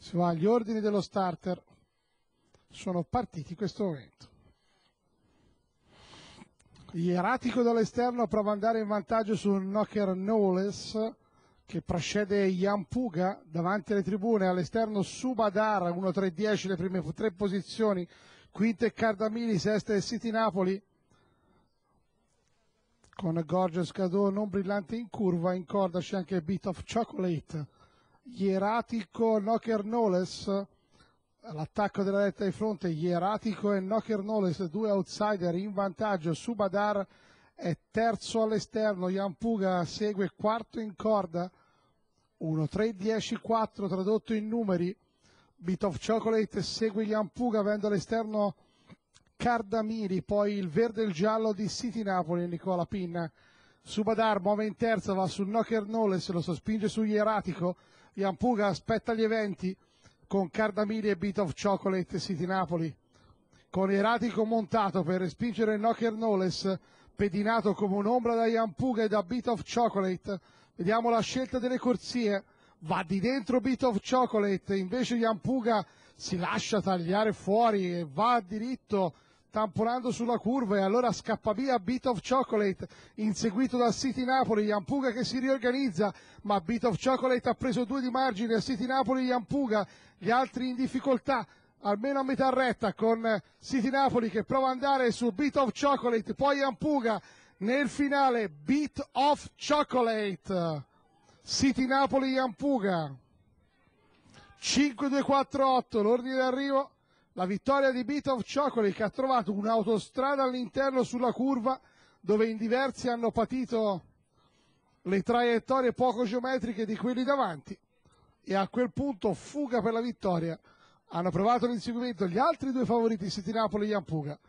Si ah, va ordini dello starter. Sono partiti in questo momento. Ieratico dall'esterno prova ad andare in vantaggio sul knocker Knowles che precede Puga davanti alle tribune, all'esterno Subadar 1-3-10 le prime tre posizioni, quinta e Cardamini, sesta e City Napoli con Gorgias Cadò non brillante in curva, in corda c'è anche Beat of Chocolate Ieratico Nocker Knowles l'attacco della retta di fronte Ieratico e Nocker Knowles due outsider in vantaggio Subadar è terzo all'esterno Iampuga segue quarto in corda 1 3 10 4 tradotto in numeri Bit of Chocolate segue Iampuga avendo all'esterno Cardamiri poi il verde e il giallo di City Napoli Nicola Pinna Subadar muove in terza, va sul Nocker Knowles, lo sospinge su Ieratico, Iampuga aspetta gli eventi con Cardamini e Beat of Chocolate City Napoli. Con Ieratico montato per respingere il Nocker Knowles, pedinato come un'ombra da Iampuga e da Beat of Chocolate. Vediamo la scelta delle corsie, va di dentro Beat of Chocolate, invece Iampuga si lascia tagliare fuori e va diritto tamponando sulla curva e allora scappa via Beat of Chocolate, inseguito dal City Napoli, Iampuga che si riorganizza, ma Beat of Chocolate ha preso due di margine, City Napoli, Iampuga, gli altri in difficoltà, almeno a metà retta con City Napoli che prova ad andare su Beat of Chocolate, poi Iampuga nel finale Beat of Chocolate, City Napoli, Iampuga. 5-2-4-8, l'ordine d'arrivo la vittoria di Beat of Chocolate che ha trovato un'autostrada all'interno sulla curva dove in diversi hanno patito le traiettorie poco geometriche di quelli davanti e a quel punto fuga per la vittoria hanno provato l'inseguimento gli altri due favoriti City Napoli e Ianpuga